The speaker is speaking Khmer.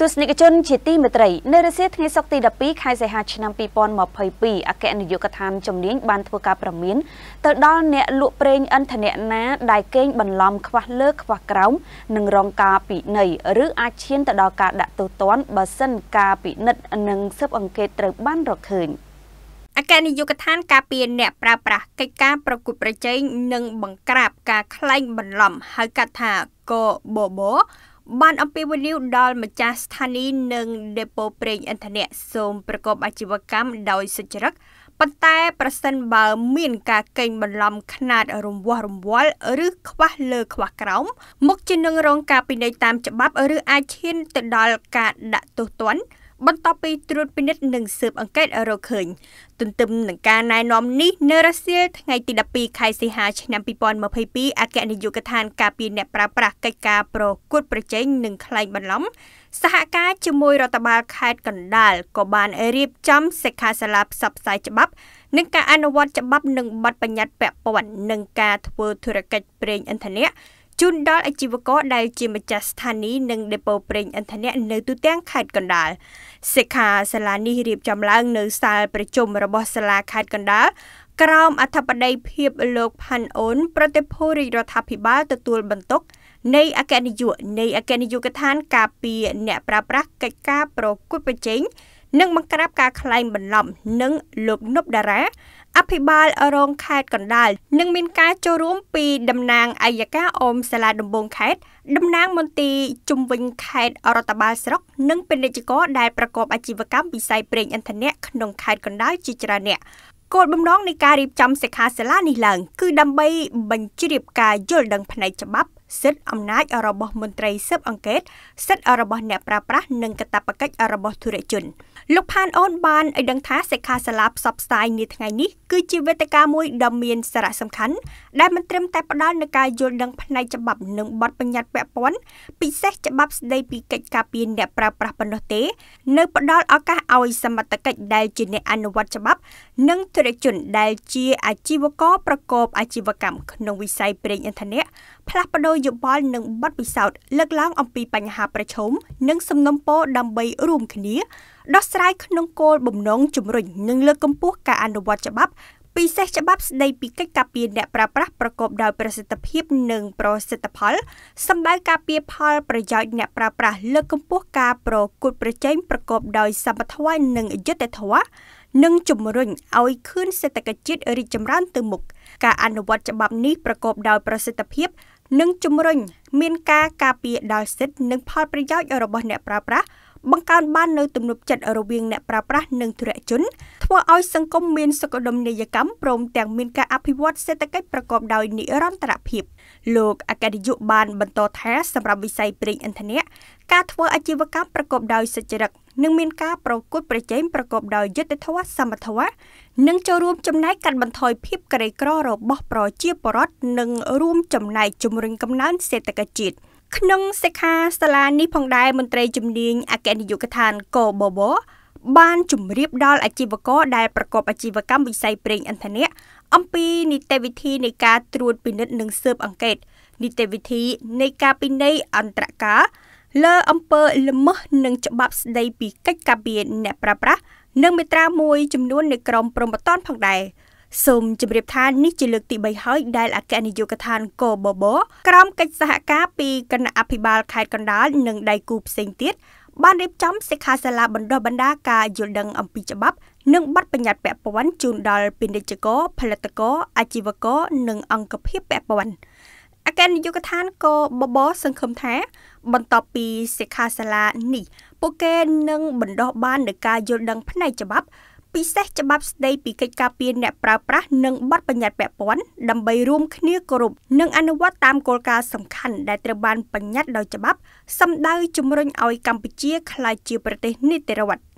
ទស្សនិកជនជាទីមេត្រីនៅរសៀលថ្ងៃសុក្រទី12ខែសីហាឆ្នាំ2022អគ្គនាយកដ្ឋានជំនាញបានធ្វើការប្រមាន ទៅដល់អ្នកលក់ប្រេងឥន្ធនៈណាដែលកេងបន្លំខ្វះលើខ្វះក្រោមនិងរងការពិន័យឬអាចឈានទៅដល់ការដាក់ទោសទណ្ឌបើសិនការពិនិត្យនិងស៊ើបអង្កេតត្រូវបានរកឃើញ។អគ្គនាយកដ្ឋានការពារអ្នកប្រើប្រាស់កិច្ចការប្រគួតប្រជែងនិងបង្ក្រាបការក្លែងបន្លំហៅកាត់ថាកបបបានអំពាវនាវដល់ម្ចាស់ស្ថានីយ៍និងដេប៉ូប្រេងឥន្ធនៈសូមប្រកបអាជីវកម្មដោយសុចរិតប៉ុន្តែប្រសិនបើមានការកេងបន្លំខ្នាតរង្វាស់រង្វល់ ឬខ្វះលើខ្វះក្រោមមុខជានឹងរងការពិន័យតាមច្បាប់ ឬអាចឈានទៅដល់ការដាក់ទោសទណ្ឌបន្ទាប់ពីត្រួតពិនិត្យនិងស៊ើបអង្កេតរកឃើញទន្ទឹមនឹងការណែនាំនេះនៅរុស្ស៊ីថ្ងៃទី12ខែសីហាឆ្នាំ2022អគ្គនាយកដ្ឋានការពារអ្នកប្រើប្រាស់កិច្ចការប្រកួតប្រជែងនិងខ្លែងបន្លំ សហការជាមួយរដ្ឋបាលខេត្តកណ្ដាលក៏បានរៀបចំសិក្ខាសាលាផ្សព្វផ្សាយច្បាប់និងការអនុវត្តច្បាប់និងបទបញ្ញត្តិពាក់ព័ន្ធនឹងការធ្វើធុរកិច្ចប្រេងឥន្ធនៈជូនដល់អាជីវករដែលជាម្ចាស់ស្ថានីយ៍និងដេប៉ូប្រេងឥន្ធនៈនៅទូទាំងខេត្តកណ្ដាលសិក្ខាសាលានេះរៀបចំឡើងនៅសាល ប្រជុំរបស់សាលាខេត្តកណ្ដាលក្រោមអធិបតីភាពលោកផាន់អូនប្រតិភូរាជរដ្ឋាភិបាលទទួលបន្ទុក នៃអគ្គនាយកនៃអគ្គនាយកដ្ឋានការពារអ្នកប្រាស្រ័យកិច្ចការប្រគល់ប្រជែងនិងបង្ក្រាបការក្លែងបន្លំនិងលោកនប់តារាអភិបាលរងខេត្តកណ្ដាលនិងមានការចូលរួមពីតំណាងអាយកាអមសាលាដំបងខេត្តតំណាងមន្ទីរជំវិញខេត្តរដ្ឋបាលស្រុកនិងពាណិជ្ជករដែលប្រកបអាជីវកម្មវិស័យប្រេងឥន្ធនៈក្នុងខេត្តកណ្ដាលជាច្រើនអ្នកគោលបំណងនៃការរៀបចំសិក្ខាសាលានេះឡើងគឺដើម្បីបញ្ជ្រាបការយល់ដឹងផ្នែកច្បាប់សិទ្ធិអំណាចរបស់មន្ត្រីស៊ើបអង្កេតសិទ្ធិរបស់អ្នកប្រើប្រាស់និងកាតព្វកិច្ចរបស់ធុរជនលោកផានអូនបានឲ្យដឹងថាសិក្ខាសាលាផ្សព្វផ្សាយនាថ្ងៃនេះគឺជាវេទិកាមួយដ៏មានសារៈសំខាន់ដែលមិនត្រឹមតែផ្ដល់នូវការយល់ដឹងផ្នែកច្បាប់និងបទបញ្ញត្តិពាក់ព័ន្ធពិសេសច្បាប់ស្ដីពីកិច្ចការពារអ្នកប្រើប្រាស់ប៉ុណ្ណោះទេនៅផ្ដល់ឱកាសឲ្យសមត្ថកិច្ចដែលជាអ្នកអនុវត្តច្បាប់ និងធុរជនដែលជា អាជីវករប្រកប អាជីវកម្មក្នុងវិស័យប្រេងឥន្ធនៈផ្លាស់ប្ដូរយោបល់និងបទពិសោធន៍លើកឡើងអំពីបញ្ហាប្រឈមនិងសំណុំពរដើម្បីរួមគ្នាដោះស្រាយក្នុងគោលបំណងជំរុញនិងលើកកម្ពស់ការអនុវត្តច្បាប់ពិសេសច្បាប់ស្ដីពីកិច្ចការពារអ្នកប្រើប្រាស់ប្រកបដោយប្រសិទ្ធភាព និងប្រសិទ្ធផលសម្ដៅការពារផលប្រយោជន៍អ្នកប្រើប្រាស់លើកកម្ពស់ការប្រកួតប្រជែងប្រកបដោយសមធម៌និងយុត្តិធម៌និងជំរុញឲ្យខឿនសេដ្ឋកិច្ចជាតិរីកចម្រើនទៅមុខការអនុវត្តច្បាប់នេះប្រកបដោយប្រសិទ្ធភាពនិងជំរុញមានការការពារដល់សិទ្ធិនិងផលប្រយោជន៍របស់អ្នកប្រើប្រាស់បង្កើនបាននូវទំនុកចិត្តរវាងអ្នកប្រើប្រាស់និងធុរជនធ្វើឲ្យសង្គមមានសុខដុមនីយកម្មព្រមទាំងមានការអភិវឌ្ឍសេដ្ឋកិច្ចប្រកបដោយនិរន្តរភាពលោកអគ្គនាយកបានបន្តថាសម្រាប់វិស័យប្រេងឥន្ធនៈការធ្វើអាជីវកម្មប្រកបដោយសុចរិតនិងមានការប្រកួតប្រជែងប្រកបដោយយុត្តិធម៌សមធម៌និងចូលរួមចំណែកកាត់បន្ថយភាពក្រីក្ររបស់ប្រជាពលរដ្ឋនិងរួមចំណែកជំរុញកំណើនសេដ្ឋកិច្ចជាតិ។ក្នុងសិក្ខាសាលានេះផងដែរមន្ត្រីជំនាញអគ្គនាយកដ្ឋានកបបបាន ជម្រាបដល់អាជីវករដែលប្រកបអាជីវកម្មវិស័យប្រេងឥន្ធនៈអំពីនីតិវិធីនៃការត្រួតពិនិត្យនិងស៊ើបអង្កេត នីតិវិធី នៃការពិន័យអន្តរការ លើអំពើល្មើសនិងច្បាប់ស្តីពីកិច្ចការពារអ្នកប្រើប្រាស់និងមេត្រាមួយចំនួននៃក្រមព្រហ្មទណ្ឌផងដែរ។សូមជម្រាបថានេះជាលើកទី3ហើយ ដែលអគ្គនាយកដ្ឋានកបបក្រោមកិច្ចសហការពីគណៈអភិបាលខេត្តកណ្ដាលនិងដៃគូផ្សេងទៀតបានរៀបចំសិក្ខាសាលាបណ្ដុះបណ្ដាលការយល់ដឹងអំពីច្បាប់ និងបទបញ្ញត្តិពាក់ព័ន្ធជូនដល់ពាណិជ្ជករផលិតករអាជីវករនិងអង្គភាពពាក់ព័ន្ធអគ្គនាយកដ្ឋានក៏បបសង្ឃឹមថាបន្ទាប់ពីសិក្ខាសាលានេះពួកគេនឹងបណ្ដុះបាននូវការយល់ដឹង ផ្នែកច្បាប់ពិសេសច្បាប់ស្តីពីកិច្ចការពារអ្នកប្រើប្រាស់និងបទបញ្ញត្តិពាក់ព័ន្ធដើម្បីរួមគ្នាគោរពនិងអនុវត្តតាមគោលការណ៍សំខាន់ដែលត្រូវបានបញ្ញត្តិដោយច្បាប់សម្ដៅជំរុញឲ្យកម្ពុជាក្លាយជាប្រទេសនីតិរដ្ឋ